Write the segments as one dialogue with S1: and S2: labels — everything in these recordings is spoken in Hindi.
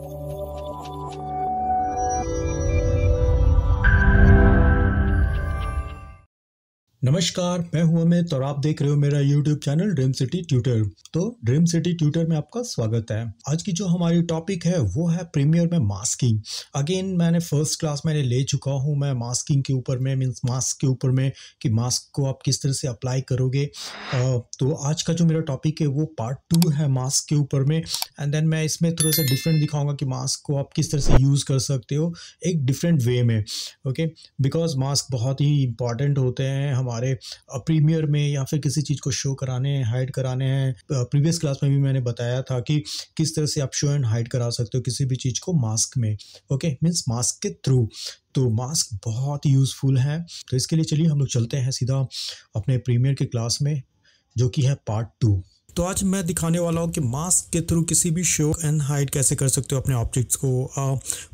S1: Música नमस्कार मैं हूं अमित और आप देख रहे हो मेरा YouTube channel dream city tutor तो ड्रीम सिटी ट्यूटर में आपका स्वागत है आज की जो हमारी टॉपिक है वो है प्रीमियर में मास्किंग अगेन मैंने फर्स्ट क्लास मैंने ले चुका हूं मैं मास्किंग के ऊपर में मीन्स मास्क के ऊपर में कि मास्क को आप किस तरह से अप्लाई करोगे तो आज का जो मेरा टॉपिक है वो पार्ट टू है मास्क के ऊपर में एंड देन मैं इसमें थोड़ा सा डिफरेंट दिखाऊंगा कि मास्क को आप किस तरह से यूज़ कर सकते हो एक डिफरेंट वे में ओके बिकॉज मास्क बहुत ही इंपॉर्टेंट होते हैं हम हमारे प्रीमियर में या फिर किसी चीज़ को शो कराने हैं हाइड कराने हैं प्रीवियस क्लास में भी मैंने बताया था कि किस तरह से आप शो एंड हाइड करा सकते हो किसी भी चीज़ को मास्क में ओके मीन्स मास्क के थ्रू तो मास्क बहुत यूज़फुल है तो इसके लिए चलिए हम लोग चलते हैं सीधा अपने प्रीमियर के क्लास में जो कि है पार्ट टू तो आज मैं दिखाने वाला हूँ कि मास्क के थ्रू किसी भी शो एंड हाइड कैसे कर सकते हो अपने ऑब्जेक्ट्स को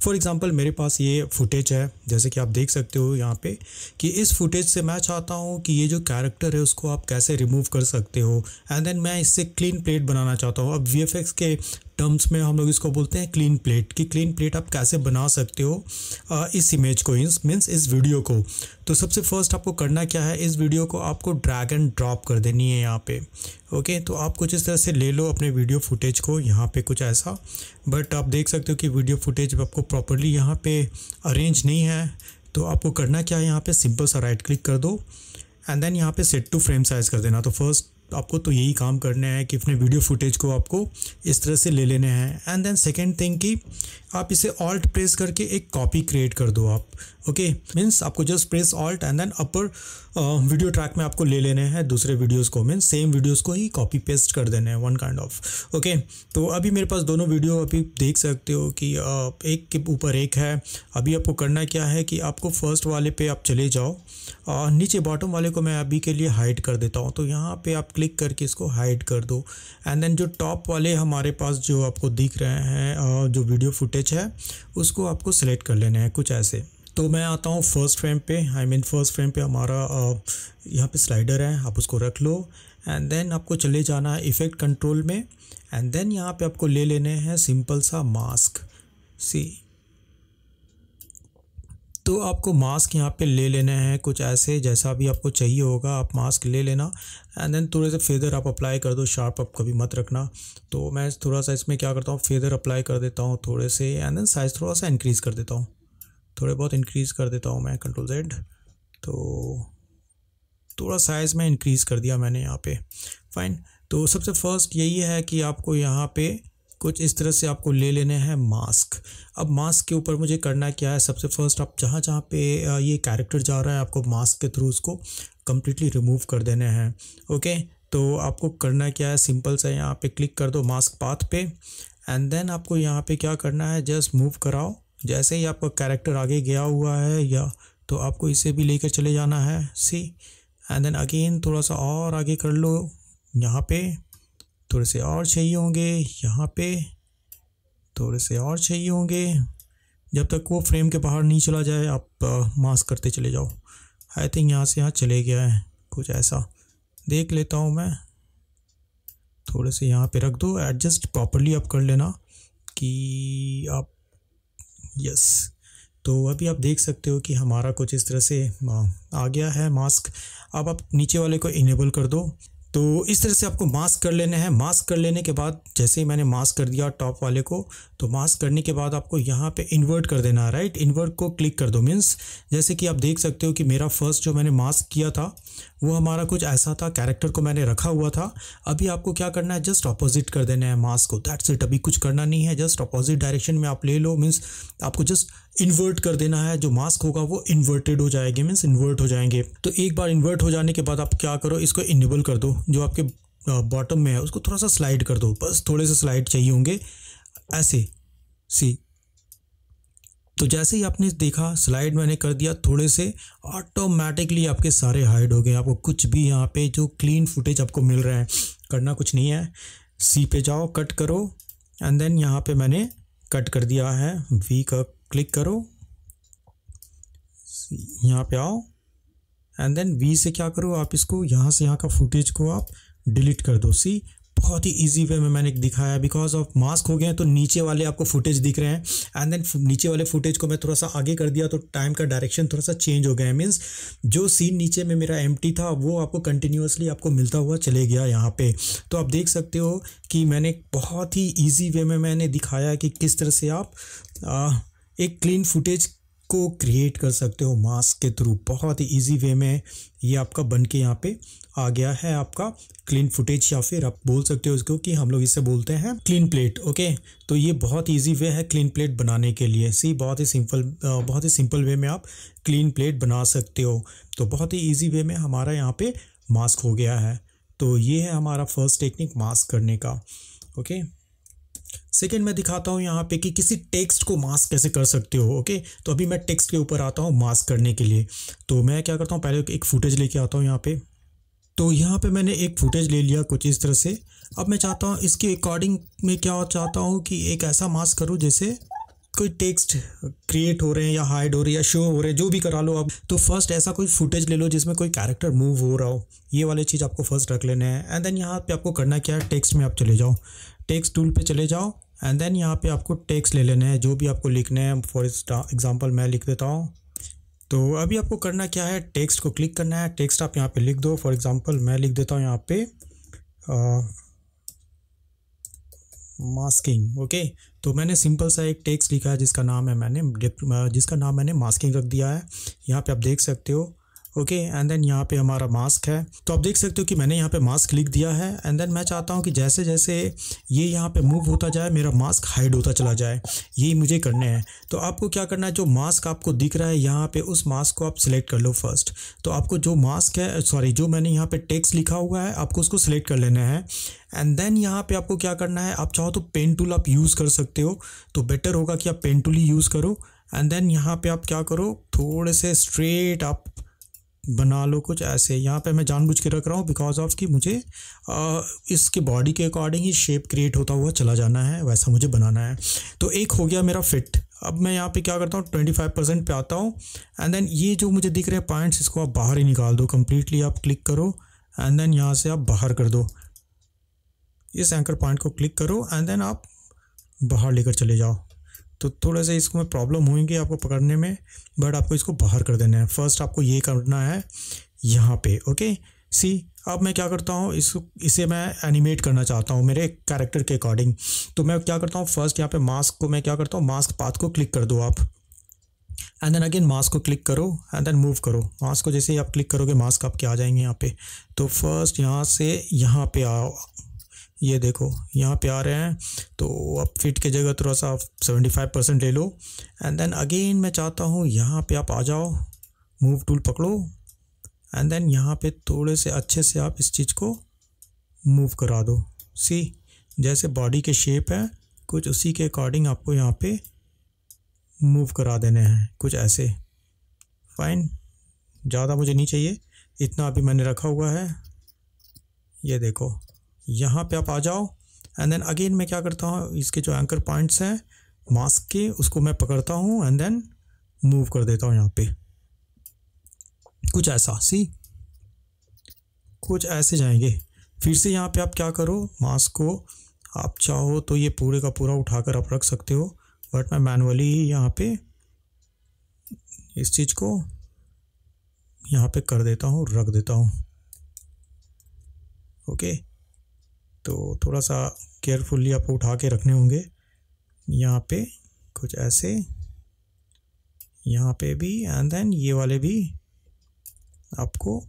S1: फॉर एग्जांपल मेरे पास ये फुटेज है जैसे कि आप देख सकते हो यहाँ पे कि इस फुटेज से मैं चाहता हूँ कि ये जो कैरेक्टर है उसको आप कैसे रिमूव कर सकते हो एंड देन मैं इससे क्लीन प्लेट बनाना चाहता हूँ अब वी के टर्म्स में हम लोग इसको बोलते हैं क्लीन प्लेट कि क्लीन प्लेट आप कैसे बना सकते हो इस इमेज को मीन्स इस वीडियो को तो सबसे फर्स्ट आपको करना क्या है इस वीडियो को आपको ड्रैग एंड ड्रॉप कर देनी है यहाँ पे ओके तो आप कुछ इस तरह से ले लो अपने वीडियो फुटेज को यहाँ पे कुछ ऐसा बट आप देख सकते हो कि वीडियो फुटेज आपको प्रॉपरली यहाँ पे अरेंज नहीं है तो आपको करना क्या है यहाँ पर सिंपल सा राइट क्लिक कर दो एंड देन यहाँ पर सेट टू फ्रेम साइज़ कर देना तो फर्स्ट आपको तो यही काम करना है कि अपने वीडियो फुटेज को आपको इस तरह से ले लेने हैं एंड देन सेकेंड थिंग कि आप इसे ऑल्ट प्रेस करके एक कॉपी क्रिएट कर दो आप ओके okay? मीन्स आपको just press alt and then upper video track में आपको ले लेने हैं दूसरे वीडियोस को मीन सेम वीडियोस को ही कॉपी पेस्ट कर देने हैं वन काइंड ऑफ ओके तो अभी मेरे पास दोनों वीडियो अभी देख सकते हो कि uh, एक के ऊपर एक है अभी आपको करना क्या है कि आपको फर्स्ट वाले पे आप चले जाओ uh, नीचे बॉटम वाले को मैं अभी के लिए हाइड कर देता हूँ तो यहाँ पर आप क्लिक करके इसको हाइड कर दो एंड देन जो टॉप वाले हमारे पास जो आपको दिख रहे हैं uh, जो वीडियो फुटेज है उसको आपको सेलेक्ट कर लेना है कुछ ऐसे तो मैं आता हूँ फर्स्ट फ्रेम पे आई मीन फर्स्ट फ्रेम पे हमारा यहाँ पे स्लाइडर है आप उसको रख लो एंड देन आपको चले जाना है इफेक्ट कंट्रोल में एंड देन यहाँ पे आपको ले लेने हैं सिंपल सा मास्क सी तो आपको मास्क यहाँ पे ले लेने हैं कुछ ऐसे जैसा भी आपको चाहिए होगा आप मास्क ले लेना एंड देन थोड़े से फेदर आप अप्लाई कर दो शार्प आप कभी मत रखना तो मैं थोड़ा सा इसमें क्या करता हूँ फेदर अप्लाई कर देता हूँ थोड़े से एंड देन साइज़ थोड़ा सा इंक्रीज़ कर देता हूँ थोड़े बहुत इंक्रीज़ कर देता हूँ मैं कंट्रोल जेड तो थोड़ा साइज़ में इंक्रीज़ कर दिया मैंने यहाँ पे फाइन तो सबसे फर्स्ट यही है कि आपको यहाँ पे कुछ इस तरह से आपको ले लेने हैं मास्क अब मास्क के ऊपर मुझे करना क्या है सबसे फर्स्ट आप जहाँ जहाँ पे ये कैरेक्टर जा रहा है आपको मास्क के थ्रू उसको कम्प्लीटली रिमूव कर देने हैं ओके तो आपको करना क्या है सिंपल सा यहाँ पे क्लिक कर दो मास्क पाथ पे एंड देन आपको यहाँ पे क्या करना है जस्ट मूव कराओ जैसे ही आपका कैरेक्टर आगे गया हुआ है या तो आपको इसे भी लेकर चले जाना है सी एंड देन अगेन थोड़ा सा और आगे कर लो यहाँ पे थोड़े से और चाहिए होंगे यहाँ पे थोड़े से और चाहिए होंगे जब तक वो फ्रेम के बाहर नहीं चला जाए आप मास्क करते चले जाओ आई थिंक यहाँ से यहाँ चले गया है कुछ ऐसा देख लेता हूँ मैं थोड़े से यहाँ पे रख दो एडजस्ट प्रॉपरली आप कर लेना कि आप यस तो अभी आप देख सकते हो कि हमारा कुछ इस तरह से आ गया है मास्क अब आप नीचे वाले को इनेबल कर दो तो इस तरह से आपको मास्क कर लेने हैं मास्क कर लेने के बाद जैसे ही मैंने मास्क कर दिया टॉप वाले को तो मास्क करने के बाद आपको यहाँ पे इन्वर्ट कर देना है राइट इन्वर्ट को क्लिक कर दो मीन्स जैसे कि आप देख सकते हो कि मेरा फर्स्ट जो मैंने मास्क किया था वो हमारा कुछ ऐसा था कैरेक्टर को मैंने रखा हुआ था अभी आपको क्या करना है जस्ट अपोजिट कर देना है मास्क को दैट्स इट अभी कुछ करना नहीं है जस्ट अपोजिट डायरेक्शन में आप ले लो मीन्स आपको जस्ट इन्वर्ट कर देना है जो मास्क होगा वो इन्वर्टेड हो जाएंगे मीन्स इन्वर्ट हो जाएंगे तो एक बार इन्वर्ट हो जाने के बाद आप क्या करो इसको इनेबल कर दो जो आपके बॉटम में है उसको थोड़ा सा स्लाइड कर दो बस थोड़े से स्लाइड चाहिए होंगे ऐसे सी तो जैसे ही आपने देखा स्लाइड मैंने कर दिया थोड़े से ऑटोमेटिकली आपके सारे हाइड हो गए आपको कुछ भी यहाँ पे जो क्लीन फुटेज आपको मिल रहा है करना कुछ नहीं है सी पे जाओ कट करो एंड देन यहाँ पे मैंने कट कर दिया है वी का क्लिक करो यहाँ पे आओ एंड देन वी से क्या करो आप इसको यहाँ से यहाँ का फुटेज को आप डिलीट कर दो सी बहुत ही इजी वे में मैंने दिखाया बिकॉज ऑफ मास्क हो गए हैं तो नीचे वाले आपको फुटेज दिख रहे हैं एंड देन नीचे वाले फुटेज को मैं थोड़ा सा आगे कर दिया तो टाइम का डायरेक्शन थोड़ा सा चेंज हो गया है मीन्स जो सीन नीचे में मेरा एम था वो आपको कंटिन्यूसली आपको मिलता हुआ चले गया यहाँ पे तो आप देख सकते हो कि मैंने बहुत ही ईजी वे में मैंने दिखाया कि किस तरह से आप आ, एक क्लीन फुटेज को क्रिएट कर सकते हो मास्क के थ्रू बहुत ही ईजी वे में ये आपका बन के यहाँ पे आ गया है आपका क्लीन फुटेज या फिर आप बोल सकते हो इसको कि हम लोग इसे बोलते हैं क्लीन प्लेट ओके तो ये बहुत ईजी वे है क्लीन प्लेट बनाने के लिए सी बहुत ही सिंपल बहुत ही सिंपल वे में आप क्लीन प्लेट बना सकते हो तो बहुत ही ईजी वे में हमारा यहाँ पे मास्क हो गया है तो ये है हमारा फर्स्ट टेक्निक मास्क करने का ओके सेकेंड मैं दिखाता हूँ यहाँ पे कि किसी टेक्स्ट को मास्क कैसे कर सकते हो ओके तो अभी मैं टेक्स्ट के ऊपर आता हूँ मास्क करने के लिए तो मैं क्या करता हूँ पहले एक फुटेज लेके आता हूँ यहाँ पे तो यहाँ पे मैंने एक फुटेज ले लिया कुछ इस तरह से अब मैं चाहता हूँ इसके अकॉर्डिंग में क्या चाहता हूँ कि एक ऐसा मास्क करूँ जैसे कोई टेक्स्ट क्रिएट हो रहे हैं या हाइड हो रहे हैं या शो हो रहे हैं जो भी करा लो आप तो फर्स्ट ऐसा कोई फुटेज ले लो जिसमें कोई कैरेक्टर मूव हो रहा हो ये वाली चीज़ आपको फर्स्ट रख लेना है एंड देन यहाँ पे आपको करना क्या है टेक्स्ट में आप चले जाओ टेक्स्ट टूल पे चले जाओ एंड देन यहाँ पे आपको टेक्स ले लेना है जो भी आपको लिखना है फॉर एग्ज़ाम्पल मैं लिख देता हूँ तो अभी आपको करना क्या है टेक्स्ट को क्लिक करना है टेक्स्ट आप यहाँ पे लिख दो फॉर एग्ज़ाम्पल मैं लिख देता हूँ यहाँ पे मास्किंग ओके तो मैंने सिंपल सा एक टेक्स्ट लिखा है जिसका नाम है मैंने जिसका नाम मैंने मास्किंग रख दिया है यहाँ पर आप देख सकते हो ओके एंड देन यहाँ पे हमारा मास्क है तो आप देख सकते हो कि मैंने यहाँ पे मास्क लिख दिया है एंड देन मैं चाहता हूँ कि जैसे जैसे ये यहाँ पे मूव होता जाए मेरा मास्क हाइड होता चला जाए यही मुझे करने हैं तो आपको क्या करना है जो मास्क आपको दिख रहा है यहाँ पे उस मास्क को आप सिलेक्ट कर लो फर्स्ट तो आपको जो मास्क है सॉरी जो मैंने यहाँ पर टेक्स्ट लिखा हुआ है आपको उसको सिलेक्ट कर लेना है एंड देन यहाँ पर आपको क्या करना है आप चाहो तो पेन टूल आप यूज़ कर सकते हो तो बेटर होगा कि आप पेन टूल ही यूज़ करो एंड देन यहाँ पे आप क्या करो थोड़े से स्ट्रेट आप बना लो कुछ ऐसे यहाँ पे मैं जानबूझ के रख रहा हूँ बिकॉज ऑफ कि मुझे आ, इसके बॉडी के अकॉर्डिंग ही शेप क्रिएट होता हुआ चला जाना है वैसा मुझे बनाना है तो एक हो गया मेरा फिट अब मैं यहाँ पे क्या करता हूँ ट्वेंटी फाइव परसेंट पर आता हूँ एंड देन ये जो मुझे दिख रहे हैं पॉइंट्स इसको आप बाहर ही निकाल दो कम्प्लीटली आप क्लिक करो एंड देन यहाँ से आप बाहर कर दो इस एंकर पॉइंट को क्लिक करो एंड देन आप बाहर लेकर चले जाओ तो थोड़ा सा इसको में प्रॉब्लम होगी आपको पकड़ने में बट आपको इसको बाहर कर देना है फर्स्ट आपको ये करना है यहाँ पे ओके सी अब मैं क्या करता हूँ इस इसे मैं एनिमेट करना चाहता हूँ मेरे कैरेक्टर के अकॉर्डिंग तो मैं क्या करता हूँ फर्स्ट यहाँ पे मास्क को मैं क्या करता हूँ मास्क पाथ को क्लिक कर दो आप एंड देन अगेन मास्क को क्लिक करो एंड देन मूव करो मास्क को जैसे ही आप क्लिक करोगे मास्क आपके आ जाएंगे यहाँ पे तो फर्स्ट यहाँ से यहाँ पे आओ ये देखो यहाँ पे आ रहे हैं तो आप फिट की जगह थोड़ा सा सेवेंटी फाइव परसेंट ले लो एंड देन अगेन मैं चाहता हूँ यहाँ पे आप आ जाओ मूव टूल पकड़ो एंड देन यहाँ पे थोड़े से अच्छे से आप इस चीज़ को मूव करा दो सी जैसे बॉडी के शेप है कुछ उसी के अकॉर्डिंग आपको यहाँ पे मूव करा देने हैं कुछ ऐसे फाइन ज़्यादा मुझे नहीं चाहिए इतना अभी मैंने रखा हुआ है ये देखो यहाँ पे आप आ जाओ एंड देन अगेन मैं क्या करता हूँ इसके जो एंकर पॉइंट्स हैं मास्क के उसको मैं पकड़ता हूँ एंड देन मूव कर देता हूँ यहाँ पे कुछ ऐसा सी कुछ ऐसे जाएंगे फिर से यहाँ पे आप क्या करो मास्क को आप चाहो तो ये पूरे का पूरा उठाकर आप रख सकते हो बट मैं मैनुअली ही यहाँ पे इस चीज़ को यहाँ पे कर देता हूँ रख देता हूँ ओके तो थोड़ा सा केयरफुली आपको उठा के रखने होंगे यहाँ पे कुछ ऐसे यहाँ पे भी एंड देन ये वाले भी आपको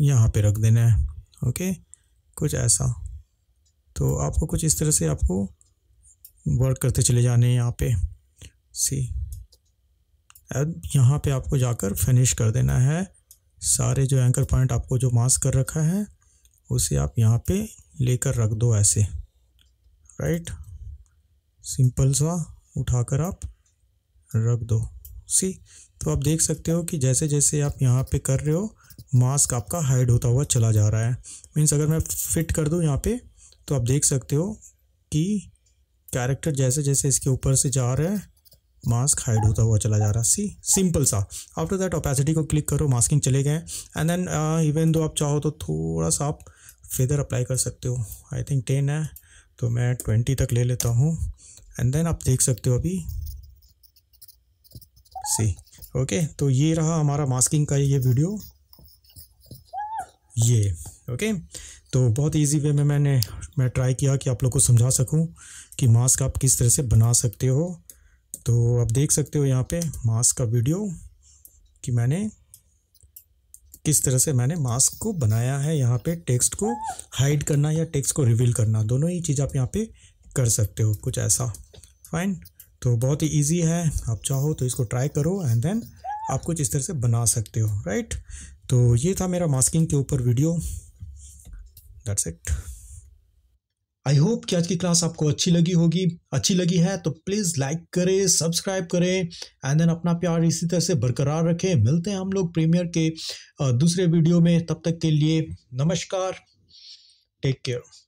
S1: यहाँ पे रख देना है ओके कुछ ऐसा तो आपको कुछ इस तरह से आपको वर्क करते चले जाने हैं यहाँ पे सी अब यहाँ पे आपको जाकर फिनिश कर देना है सारे जो एंकर पॉइंट आपको जो मास्क कर रखा है उसे आप यहाँ पे लेकर रख दो ऐसे राइट सिंपल सा उठाकर आप रख दो सी तो आप देख सकते हो कि जैसे जैसे आप यहाँ पे कर रहे हो मास्क आपका हाइड होता हुआ चला जा रहा है मीन्स अगर मैं फिट कर दूँ यहाँ पे तो आप देख सकते हो कि कैरेक्टर जैसे जैसे इसके ऊपर से जा रहा है मास्क हाइड होता हुआ चला जा रहा सी सिंपल सा आफ्टर दैट ओपेसिटी को क्लिक करो मास्किंग चले गए एंड देन इवन दो आप चाहो तो थोड़ा सा आप फेदर अप्लाई कर सकते हो आई थिंक टेन है तो मैं ट्वेंटी तक ले लेता हूँ एंड देन आप देख सकते हो अभी सी ओके okay, तो ये रहा हमारा मास्किंग का ये वीडियो ये ओके okay? तो बहुत इजी वे में मैंने मैं ट्राई किया कि आप लोग को समझा सकूं कि मास्क आप किस तरह से बना सकते हो तो आप देख सकते हो यहाँ पे मास्क का वीडियो कि मैंने किस तरह से मैंने मास्क को बनाया है यहाँ पे टेक्स्ट को हाइड करना या टेक्स्ट को रिवील करना दोनों ही चीज़ आप यहाँ पे कर सकते हो कुछ ऐसा फाइन तो बहुत ही ईजी है आप चाहो तो इसको ट्राई करो एंड देन आप कुछ इस तरह से बना सकते हो राइट तो ये था मेरा मास्किंग के ऊपर video that's it I hope कि आज की क्लास आपको अच्छी लगी होगी अच्छी लगी है तो प्लीज़ लाइक करें सब्सक्राइब करें एंड देन अपना प्यार इसी तरह से बरकरार रखें मिलते हैं हम लोग प्रीमियर के दूसरे वीडियो में तब तक के लिए नमस्कार टेक केयर